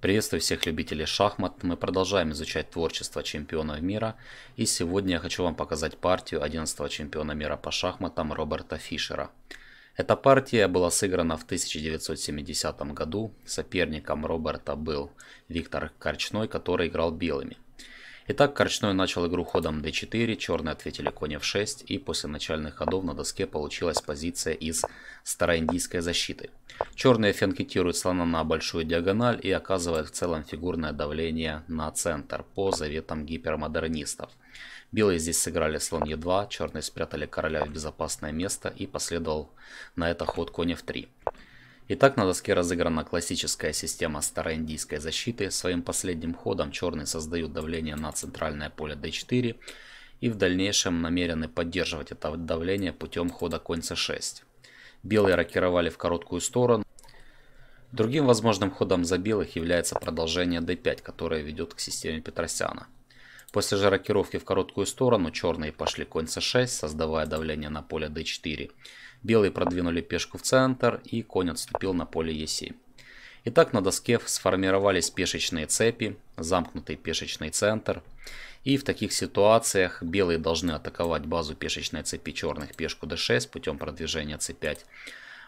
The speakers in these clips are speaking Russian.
Приветствую всех любителей шахмат, мы продолжаем изучать творчество чемпионов мира и сегодня я хочу вам показать партию 11 го чемпиона мира по шахматам Роберта Фишера. Эта партия была сыграна в 1970 году, соперником Роберта был Виктор Корчной, который играл белыми. Итак, Корчной начал игру ходом d4, черные ответили конь f6, и после начальных ходов на доске получилась позиция из староиндийской защиты. Черные фенкетируют слона на большую диагональ и оказывают в целом фигурное давление на центр по заветам гипермодернистов. Белые здесь сыграли слон e2, черные спрятали короля в безопасное место и последовал на это ход конь f3. Итак, на доске разыграна классическая система староиндийской защиты. Своим последним ходом черные создают давление на центральное поле d4 и в дальнейшем намерены поддерживать это давление путем хода конь c6. Белые рокировали в короткую сторону. Другим возможным ходом за белых является продолжение d5, которое ведет к системе Петросяна. После же рокировки в короткую сторону черные пошли конь c6, создавая давление на поле d4 Белые продвинули пешку в центр, и конь отступил на поле Е7. Итак, на доске сформировались пешечные цепи, замкнутый пешечный центр. И в таких ситуациях белые должны атаковать базу пешечной цепи черных пешку d6 путем продвижения c5.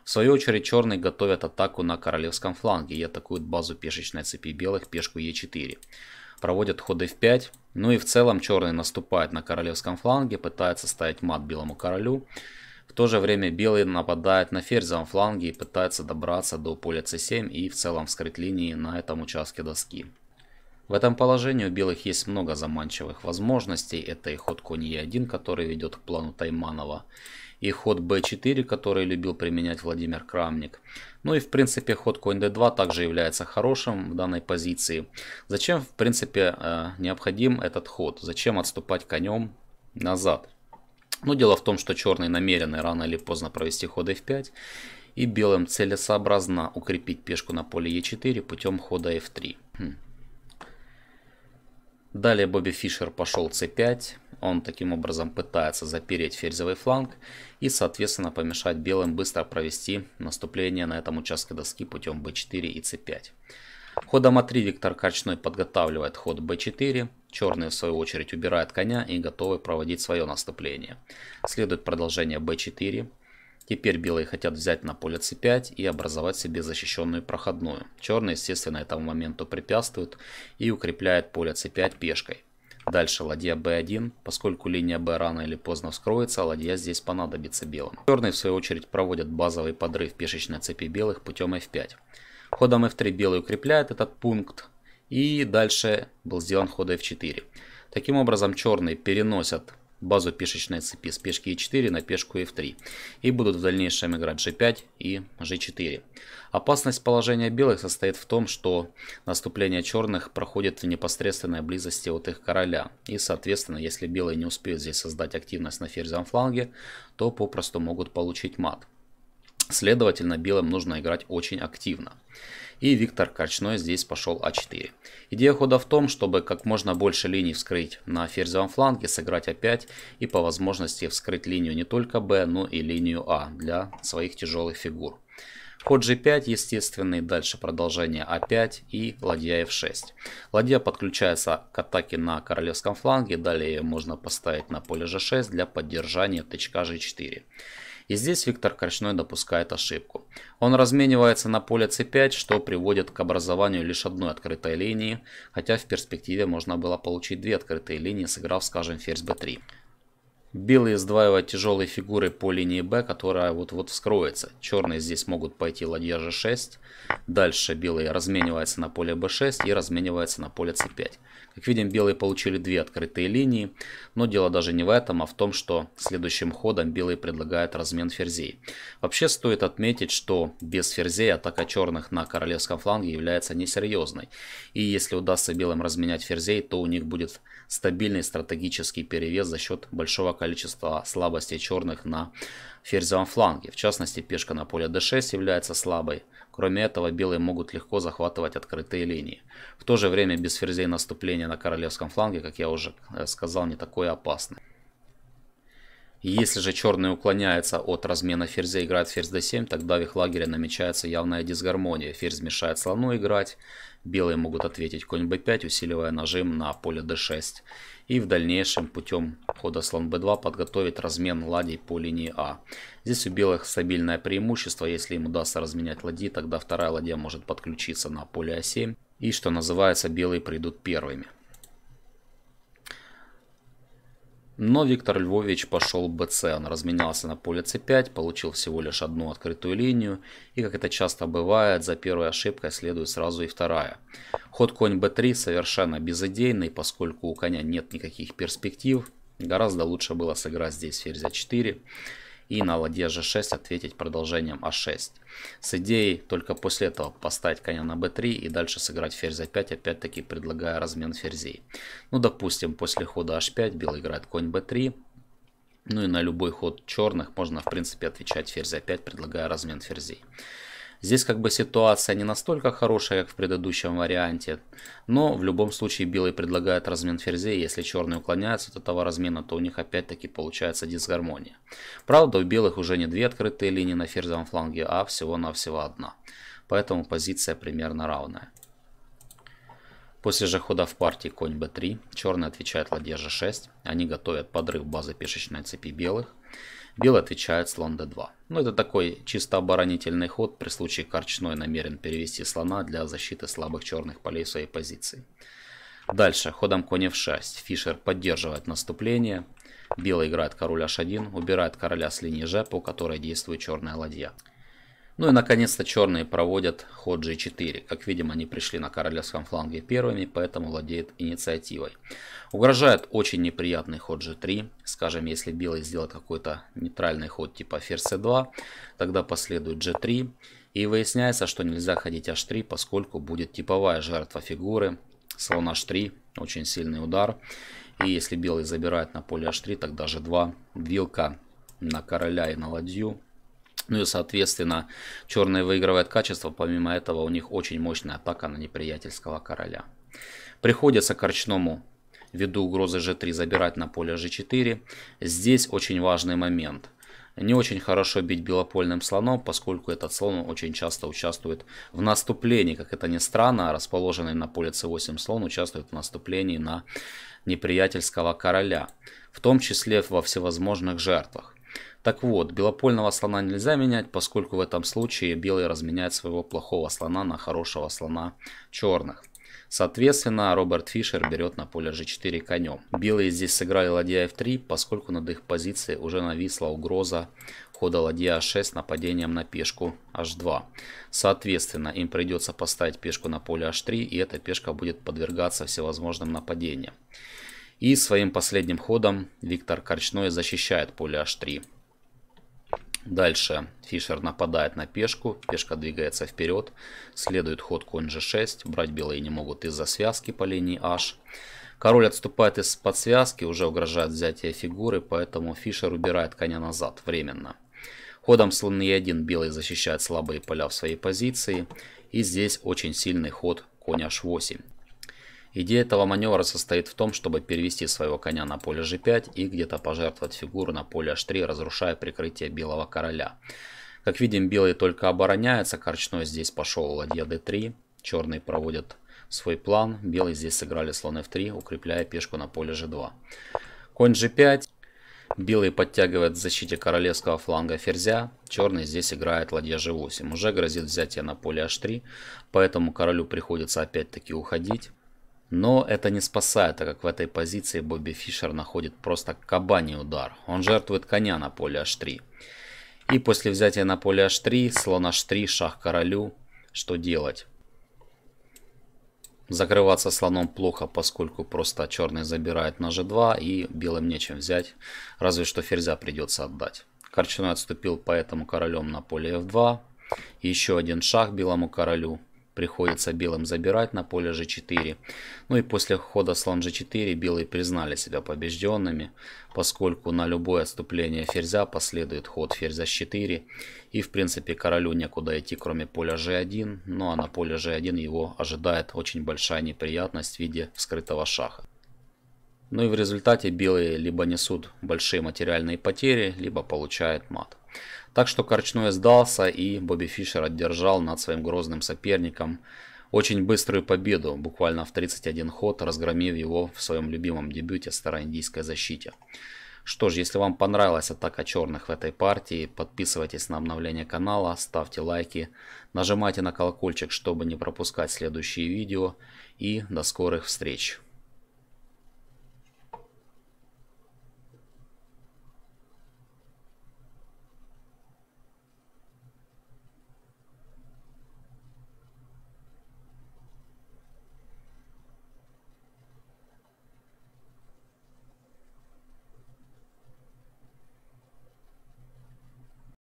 В свою очередь черные готовят атаку на королевском фланге и атакуют базу пешечной цепи белых пешку e4. Проводят ход f5. Ну и в целом черные наступают на королевском фланге, пытаются ставить мат белому королю. В то же время белые нападают на ферзевом фланге и пытаются добраться до поля c7 и в целом вскрыть линии на этом участке доски. В этом положении у белых есть много заманчивых возможностей. Это и ход конь e1, который ведет к плану Тайманова, и ход b4, который любил применять Владимир Крамник. Ну и в принципе ход конь d2 также является хорошим в данной позиции. Зачем в принципе э, необходим этот ход? Зачем отступать конем назад? Но ну, дело в том, что черные намерены рано или поздно провести ход f5, и белым целесообразно укрепить пешку на поле e4 путем хода f3. Хм. Далее Бобби Фишер пошел c5, он таким образом пытается запереть ферзевый фланг и, соответственно, помешать белым быстро провести наступление на этом участке доски путем b4 и c5. Ходом А3 Виктор Корчной подготавливает ход b4, Черные, в свою очередь, убирают коня и готовы проводить свое наступление. Следует продолжение b4. Теперь белые хотят взять на поле c5 и образовать себе защищенную проходную. Черные, естественно, этому моменту препятствуют и укрепляют поле c5 пешкой. Дальше ладья b1. Поскольку линия b рано или поздно вскроется, ладья здесь понадобится белым. Черные, в свою очередь, проводят базовый подрыв пешечной цепи белых путем f5. Ходом f3 белые укрепляют этот пункт, и дальше был сделан ход f4. Таким образом, черные переносят базу пешечной цепи с пешки e4 на пешку f3 и будут в дальнейшем играть g5 и g4. Опасность положения белых состоит в том, что наступление черных проходит в непосредственной близости от их короля и соответственно если белые не успеют здесь создать активность на ферзевом фланге, то попросту могут получить мат. Следовательно, белым нужно играть очень активно. И Виктор Корчной здесь пошел А4. Идея хода в том, чтобы как можно больше линий вскрыть на ферзевом фланге, сыграть А5 и по возможности вскрыть линию не только Б, но и линию А для своих тяжелых фигур. Ход g5 естественный, дальше продолжение a5 а и ладья f6. Ладья подключается к атаке на королевском фланге, далее можно поставить на поле g6 для поддержания тычка g4. И здесь Виктор Крачной допускает ошибку. Он разменивается на поле c5, что приводит к образованию лишь одной открытой линии, хотя в перспективе можно было получить две открытые линии, сыграв, скажем, ферзь b3. Белые сдваивают тяжелые фигуры по линии Б, которая вот-вот вскроется. Черные здесь могут пойти ладья G6. Дальше белые размениваются на поле B6 и размениваются на поле C5. Как видим, белые получили две открытые линии. Но дело даже не в этом, а в том, что следующим ходом белые предлагают размен ферзей. Вообще стоит отметить, что без ферзей атака черных на королевском фланге является несерьезной. И если удастся белым разменять ферзей, то у них будет стабильный стратегический перевес за счет большого количества количество слабостей черных на ферзевом фланге. В частности, пешка на поле d6 является слабой. Кроме этого, белые могут легко захватывать открытые линии. В то же время без ферзей наступление на королевском фланге, как я уже э, сказал, не такое опасное. Если же черные уклоняются от размена ферзя, играют ферзь d7, тогда в их лагере намечается явная дисгармония. Ферзь мешает слону играть, белые могут ответить конь b5, усиливая нажим на поле d6. И в дальнейшем путем хода слон b2 подготовить размен ладей по линии А. Здесь у белых стабильное преимущество, если им удастся разменять ладьи, тогда вторая ладья может подключиться на поле а7. И что называется, белые придут первыми. Но Виктор Львович пошел БЦ, он разменялся на поле c5, получил всего лишь одну открытую линию, и как это часто бывает, за первой ошибкой следует сразу и вторая. Ход конь Б 3 совершенно безыдейный, поскольку у коня нет никаких перспектив, гораздо лучше было сыграть здесь ферзь а4 и на ладье g6 ответить продолжением a6. А С идеей только после этого поставить коня на b3 и дальше сыграть ферзь a5, а опять-таки предлагая размен ферзей. Ну допустим, после хода h5 белый играет конь b3, ну и на любой ход черных можно в принципе отвечать ферзь a5, а предлагая размен ферзей. Здесь как бы ситуация не настолько хорошая, как в предыдущем варианте. Но в любом случае белый предлагает размен ферзей. Если черные уклоняются от этого размена, то у них опять-таки получается дисгармония. Правда, у белых уже не две открытые линии на ферзевом фланге, а всего-навсего одна. Поэтому позиция примерно равная. После же хода в партии конь b3, черные отвечают ладья g6, они готовят подрыв базы пешечной цепи белых. Бел отвечает слон d2. Но ну, это такой чисто оборонительный ход, при случае Корчной намерен перевести слона для защиты слабых черных полей своей позиции. Дальше, ходом конь f6, Фишер поддерживает наступление, Белый играет король h1, убирает короля с линии g, по которой действует черная ладья. Ну и наконец-то черные проводят ход g4. Как видим, они пришли на королевском фланге первыми, поэтому владеет инициативой. Угрожает очень неприятный ход g3. Скажем, если белый сделает какой-то нейтральный ход типа ферзь c2, тогда последует g3. И выясняется, что нельзя ходить h3, поскольку будет типовая жертва фигуры. Слон h3, очень сильный удар. И если белый забирает на поле h3, тогда g2, вилка на короля и на ладью ну и, соответственно, черные выигрывают качество. Помимо этого, у них очень мощная атака на неприятельского короля. Приходится корчному ввиду угрозы g3 забирать на поле g4. Здесь очень важный момент. Не очень хорошо бить белопольным слоном, поскольку этот слон очень часто участвует в наступлении. Как это ни странно, расположенный на поле c8 слон участвует в наступлении на неприятельского короля. В том числе во всевозможных жертвах. Так вот, белопольного слона нельзя менять, поскольку в этом случае белый разменяет своего плохого слона на хорошего слона черных. Соответственно, Роберт Фишер берет на поле g4 конем. Белые здесь сыграли ладья f3, поскольку над их позицией уже нависла угроза хода ладья h6 нападением на пешку h2. Соответственно, им придется поставить пешку на поле h3, и эта пешка будет подвергаться всевозможным нападениям. И своим последним ходом Виктор Корчной защищает поле h3. Дальше фишер нападает на пешку, пешка двигается вперед, следует ход конь g6, брать белые не могут из-за связки по линии h. Король отступает из-под связки, уже угрожает взятие фигуры, поэтому фишер убирает коня назад временно. Ходом слон e1 белые защищают слабые поля в своей позиции. И здесь очень сильный ход коня h8. Идея этого маневра состоит в том, чтобы перевести своего коня на поле g5 и где-то пожертвовать фигуру на поле h3, разрушая прикрытие белого короля. Как видим, белый только обороняется, корчной здесь пошел ладья d3, черный проводит свой план, белый здесь сыграли слон f3, укрепляя пешку на поле g2. Конь g5, белый подтягивает в защите королевского фланга ферзя, черный здесь играет ладья g8, уже грозит взятие на поле h3, поэтому королю приходится опять-таки уходить. Но это не спасает, так как в этой позиции Бобби Фишер находит просто кабаний удар. Он жертвует коня на поле h3. И после взятия на поле h3, слон h3, шах королю, что делать? Закрываться слоном плохо, поскольку просто черный забирает на g2 и белым нечем взять, разве что ферзя придется отдать. Корчуной отступил поэтому королем на поле f2. Еще один шаг белому королю приходится белым забирать на поле g4. Ну и после хода слон g4 белые признали себя побежденными, поскольку на любое отступление ферзя последует ход ферзя h4. И в принципе королю некуда идти, кроме поля g1. Ну а на поле g1 его ожидает очень большая неприятность в виде вскрытого шаха. Ну и в результате белые либо несут большие материальные потери, либо получают мат. Так что Корчной сдался и Бобби Фишер одержал над своим грозным соперником очень быструю победу, буквально в 31 ход, разгромив его в своем любимом дебюте староиндийской защите. Что ж, если вам понравилась атака черных в этой партии, подписывайтесь на обновление канала, ставьте лайки, нажимайте на колокольчик, чтобы не пропускать следующие видео и до скорых встреч!